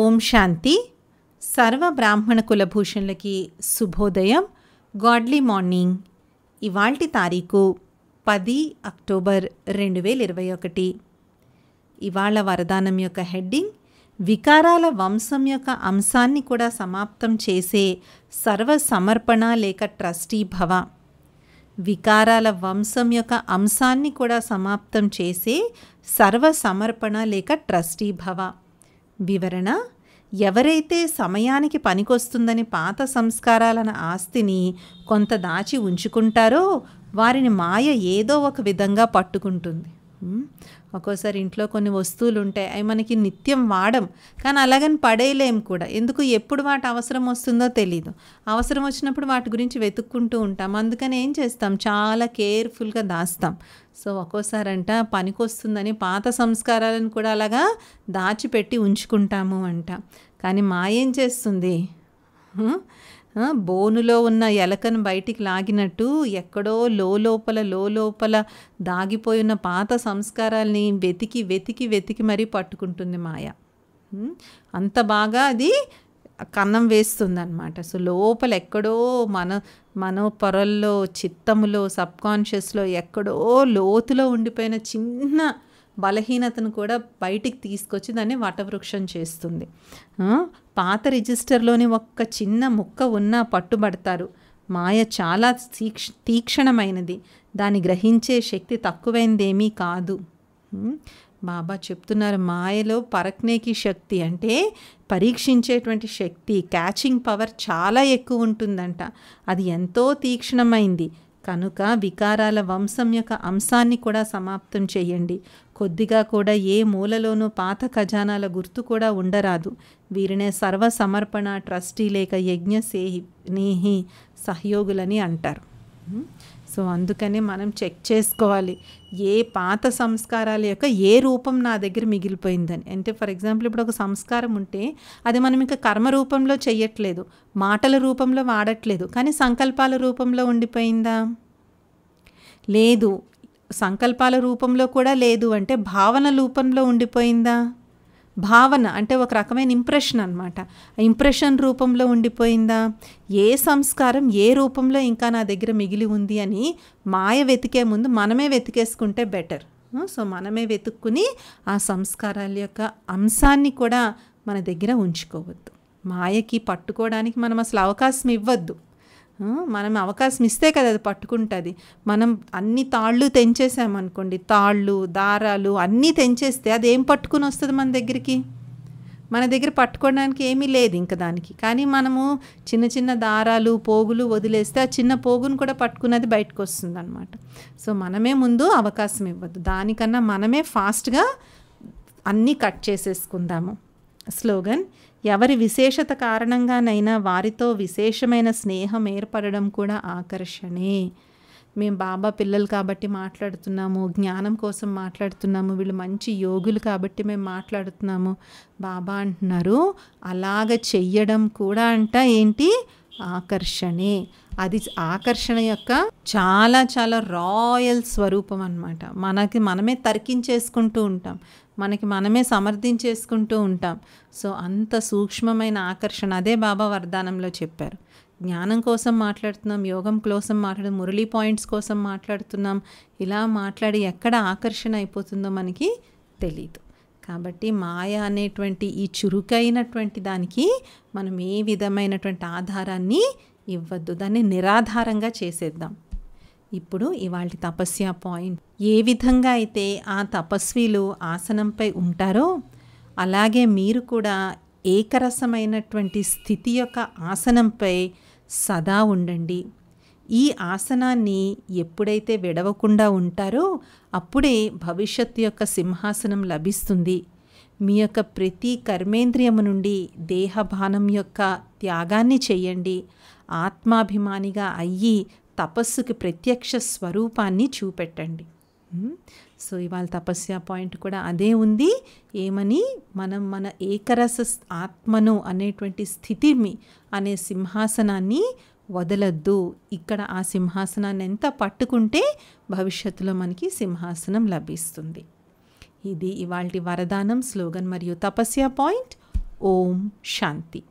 ఓం శాంతి సర్వ బ్రాహ్మణ కులభూషణులకి శుభోదయం గాడ్లీ మార్నింగ్ ఇవాల్టి తారీఖు పది అక్టోబర్ రెండు వేల ఇరవై ఒకటి ఇవాళ వరదానం యొక్క హెడ్డింగ్ వికారాల వంశం యొక్క అంశాన్ని కూడా సమాప్తం చేసే సర్వ సమర్పణ లేక ట్రస్టీ భవ వికారాల వంశం యొక్క అంశాన్ని కూడా సమాప్తం చేసే సర్వ సమర్పణ లేక ట్రస్టీ భవ వివరణ ఎవరైతే సమయానికి పనికొస్తుందని పాత సంస్కారాలన ఆస్తిని కొంత దాచి ఉంచుకుంటారో వారిని మాయ ఏదో ఒక విధంగా పట్టుకుంటుంది ఒక్కోసారి ఇంట్లో కొన్ని వస్తువులు ఉంటాయి అవి మనకి నిత్యం వాడం కానీ అలాగని పడేయలేం కూడా ఎందుకు ఎప్పుడు వాటి అవసరం వస్తుందో తెలియదు అవసరం వచ్చినప్పుడు వాటి గురించి వెతుక్కుంటూ ఉంటాం అందుకని ఏం చేస్తాం చాలా కేర్ఫుల్గా దాస్తాం సో ఒక్కోసారి అంట పనికొస్తుందని పాత సంస్కారాలను కూడా అలాగా దాచిపెట్టి ఉంచుకుంటాము అంట కానీ మా ఏం చేస్తుంది బోనులో ఉన్న ఎలకను బయటికి లాగినట్టు ఎక్కడో లోపల లోపల దాగిపోయిన పాత సంస్కారాల్ని వెతికి వెతికి వెతికి మరీ పట్టుకుంటుంది మాయ అంత బాగా అది కన్నం అనమాట సో లోపల ఎక్కడో మన మనో పొరల్లో చిత్తములో సబ్కాన్షియస్లో ఎక్కడో లోతులో ఉండిపోయిన చిన్న బలహీనతను కూడా బయటికి తీసుకొచ్చి దాన్ని వటవృక్షం చేస్తుంది పాత రిజిస్టర్లోని ఒక్క చిన్న ముక్క ఉన్నా పట్టుబడతారు మాయ చాలా తీక్ష తీక్షణమైనది దాన్ని గ్రహించే శక్తి తక్కువైందేమీ కాదు బాబా చెప్తున్నారు మాయలో పరక్నేకి శక్తి అంటే పరీక్షించేటువంటి శక్తి క్యాచింగ్ పవర్ చాలా ఎక్కువ ఉంటుందంట అది ఎంతో తీక్షణమైంది కనుక వికారాల వంశం యొక్క అంశాన్ని కూడా సమాప్తం చేయండి కొద్దిగా కూడా ఏ మూలలోనూ పాత ఖజానాల గుర్తు కూడా ఉండరాదు వీరినే సర్వ సమర్పణ ట్రస్టీ లేక యజ్ఞ సేహి నేహి సహయోగులని అంటారు సో అందుకనే మనం చెక్ చేసుకోవాలి ఏ పాత సంస్కారాల యొక్క ఏ రూపం నా దగ్గర మిగిలిపోయిందని అంటే ఫర్ ఎగ్జాంపుల్ ఇప్పుడు ఒక సంస్కారం ఉంటే అది మనం ఇంకా కర్మ రూపంలో చెయ్యట్లేదు మాటల రూపంలో వాడట్లేదు కానీ సంకల్పాల రూపంలో ఉండిపోయిందా లేదు సంకల్పాల రూపంలో కూడా లేదు అంటే భావన రూపంలో ఉండిపోయిందా భావన అంటే ఒక రకమైన ఇంప్రెషన్ అనమాట ఇంప్రెషన్ రూపంలో ఉండిపోయిందా ఏ సంస్కారం ఏ రూపంలో ఇంకా నా దగ్గర మిగిలి ఉంది అని మాయ వెతికే ముందు మనమే వెతికేసుకుంటే బెటర్ సో మనమే వెతుక్కుని ఆ సంస్కారాల యొక్క అంశాన్ని కూడా మన దగ్గర ఉంచుకోవద్దు మాయకి పట్టుకోవడానికి మనం అసలు అవకాశం ఇవ్వద్దు మనం అవకాశం ఇస్తే కదా అది పట్టుకుంటుంది మనం అన్ని తాళ్ళు తెంచేసామనుకోండి తాళ్ళు దారాలు అన్నీ తెంచేస్తే అది ఏం పట్టుకుని వస్తుంది మన దగ్గరికి మన దగ్గర పట్టుకోవడానికి ఏమీ లేదు ఇంకా దానికి కానీ మనము చిన్న చిన్న దారాలు పోగులు వదిలేస్తే ఆ చిన్న పోగును కూడా పట్టుకున్నది బయటకు వస్తుంది అనమాట సో మనమే ముందు అవకాశం ఇవ్వద్దు దానికన్నా మనమే ఫాస్ట్గా అన్నీ కట్ చేసేసుకుందాము స్లోగన్ ఎవరి విశేషత కారణంగానైనా వారితో విశేషమైన స్నేహం ఏర్పడడం కూడా ఆకర్షణే మేము బాబా పిల్లలు కాబట్టి మాట్లాడుతున్నాము జ్ఞానం కోసం మాట్లాడుతున్నాము వీళ్ళు మంచి యోగులు కాబట్టి మేము మాట్లాడుతున్నాము బాబా అంటున్నారు అలాగ చెయ్యడం కూడా అంట ఏంటి ఆకర్షణే అది ఆకర్షణ యొక్క చాలా చాలా రాయల్ స్వరూపం అనమాట మనకి మనమే తర్కించేసుకుంటూ ఉంటాం మనకి మనమే సమర్థించేసుకుంటూ ఉంటాం సో అంత సూక్ష్మమైన ఆకర్షణ అదే బాబా వర్ధానంలో చెప్పారు జ్ఞానం కోసం మాట్లాడుతున్నాం యోగం కోసం మాట్లాడు మురళీ పాయింట్స్ కోసం మాట్లాడుతున్నాం ఇలా మాట్లాడి ఎక్కడ ఆకర్షణ అయిపోతుందో మనకి తెలీదు కాబట్టి మాయ అనేటువంటి ఈ చురుకైనటువంటి దానికి మనం ఏ విధమైనటువంటి ఆధారాన్ని ఇవ్వద్దు దాన్ని నిరాధారంగా చేసేద్దాం ఇప్పుడు ఇవాళ తపస్య పాయింట్ ఏ విధంగా అయితే ఆ తపస్విలు ఆసనంపై ఉంటారో అలాగే మీరు కూడా ఏకరసమైనటువంటి స్థితి యొక్క ఆసనంపై సదా ఉండండి ఈ ఆసనాన్ని ఎప్పుడైతే విడవకుండా ఉంటారో అప్పుడే భవిష్యత్తు యొక్క సింహాసనం లభిస్తుంది మీ యొక్క ప్రతి కర్మేంద్రియము నుండి దేహభానం యొక్క త్యాగాన్ని చేయండి ఆత్మాభిమానిగా అయ్యి తపస్సుకి ప్రత్యక్ష స్వరూపాన్ని చూపెట్టండి సో ఇవాళ తపస్య పాయింట్ కూడా అదే ఉంది ఏమని మనం మన ఏకరస ఆత్మను అనేటువంటి స్థితిని అనే సింహాసనాన్ని వదలద్దు ఇక్కడ ఆ సింహాసనాన్ని ఎంత పట్టుకుంటే భవిష్యత్తులో మనకి సింహాసనం లభిస్తుంది ఇది ఇవాళ వరదానం స్లోగన్ మరియు తపస్య పాయింట్ ఓం శాంతి